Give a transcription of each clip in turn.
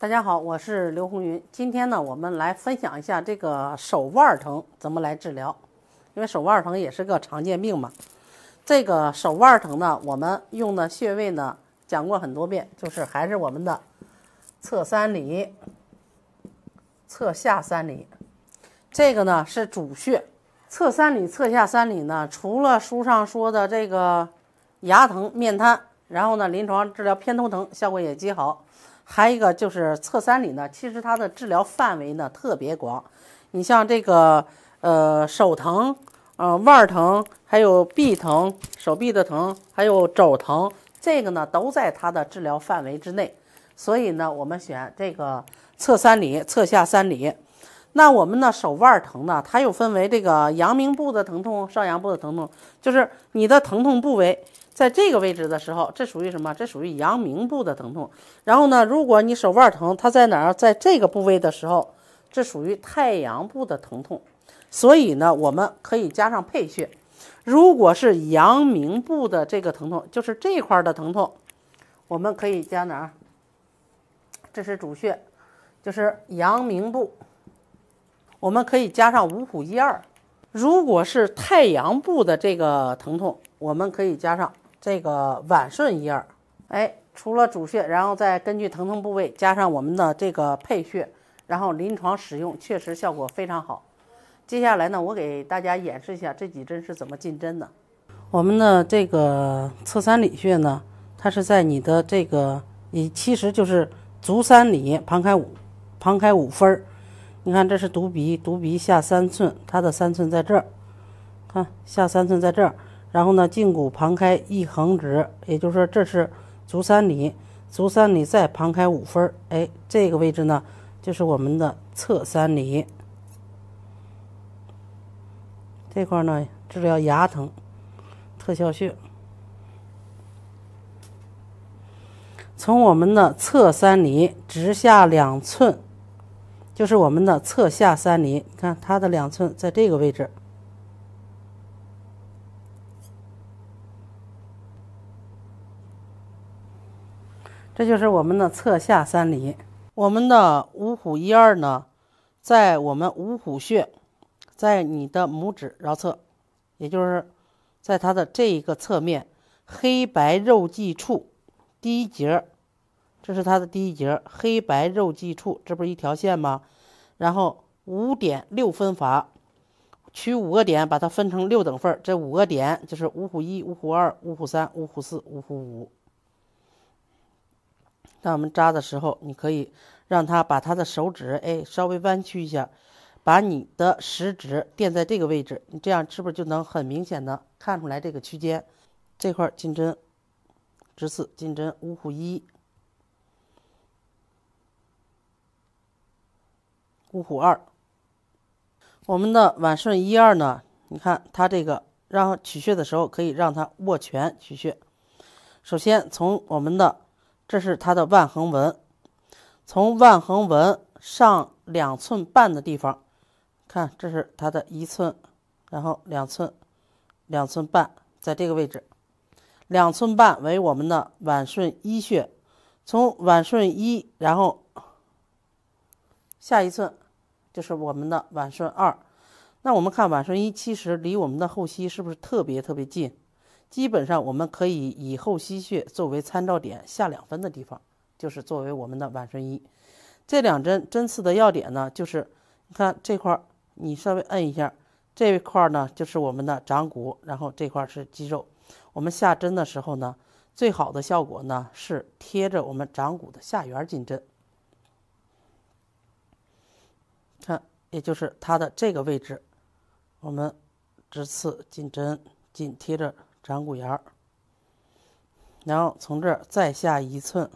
大家好，我是刘红云。今天呢，我们来分享一下这个手腕疼怎么来治疗，因为手腕疼也是个常见病嘛。这个手腕疼呢，我们用的穴位呢，讲过很多遍，就是还是我们的侧三里、侧下三里。这个呢是主穴，侧三里、侧下三里呢，除了书上说的这个牙疼、面瘫，然后呢，临床治疗偏头疼效果也极好。还有一个就是侧三里呢，其实它的治疗范围呢特别广，你像这个呃手疼，呃腕儿疼，还有臂疼、手臂的疼，还有肘疼，这个呢都在它的治疗范围之内。所以呢，我们选这个侧三里、侧下三里。那我们呢手腕儿疼呢，它又分为这个阳明部的疼痛、少阳部的疼痛，就是你的疼痛部位。在这个位置的时候，这属于什么？这属于阳明部的疼痛。然后呢，如果你手腕疼，它在哪儿？在这个部位的时候，这属于太阳部的疼痛。所以呢，我们可以加上配穴。如果是阳明部的这个疼痛，就是这块的疼痛，我们可以加哪？这是主穴，就是阳明部，我们可以加上五虎一二。如果是太阳部的这个疼痛，我们可以加上。这个晚顺一二，哎，除了主穴，然后再根据疼痛部位加上我们的这个配穴，然后临床使用确实效果非常好。接下来呢，我给大家演示一下这几针是怎么进针的。我们的这个侧三里穴呢，它是在你的这个，你其实就是足三里旁开五，旁开五分儿。你看，这是犊鼻，犊鼻下三寸，它的三寸在这儿，看下三寸在这儿。然后呢，胫骨旁开一横指，也就是说，这是足三里。足三里再旁开五分，哎，这个位置呢，就是我们的侧三里。这块呢，治疗牙疼特效穴。从我们的侧三里直下两寸，就是我们的侧下三里。看它的两寸，在这个位置。这就是我们的侧下三里，我们的五虎一二呢，在我们五虎穴，在你的拇指桡侧，也就是在它的这一个侧面，黑白肉际处第一节，这是它的第一节，黑白肉际处，这不是一条线吗？然后五点六分法，取五个点，把它分成六等份，这五个点就是五虎一、五虎二、五虎三、五虎四、五虎五。当我们扎的时候，你可以让他把他的手指哎稍微弯曲一下，把你的食指垫在这个位置，你这样是不是就能很明显的看出来这个区间？这块进针，直刺进针，五虎一，五虎二。我们的晚顺一二呢？你看他这个让取穴的时候可以让他握拳取穴。首先从我们的。这是它的腕横纹，从腕横纹上两寸半的地方，看这是它的一寸，然后两寸，两寸半在这个位置，两寸半为我们的腕顺一穴，从腕顺一，然后下一寸就是我们的腕顺二，那我们看腕顺一其实离我们的后溪是不是特别特别近？基本上我们可以以后溪穴作为参照点，下两分的地方就是作为我们的晚顺一。这两针针刺的要点呢，就是你看这块儿，你稍微摁一下，这块儿呢就是我们的掌骨，然后这块儿是肌肉。我们下针的时候呢，最好的效果呢是贴着我们掌骨的下缘进针。看，也就是它的这个位置，我们直刺进针，紧贴着。掌骨沿儿，然后从这儿再下一寸，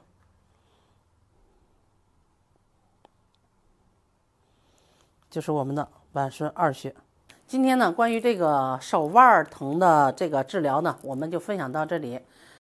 就是我们的晚顺二穴。今天呢，关于这个手腕疼的这个治疗呢，我们就分享到这里。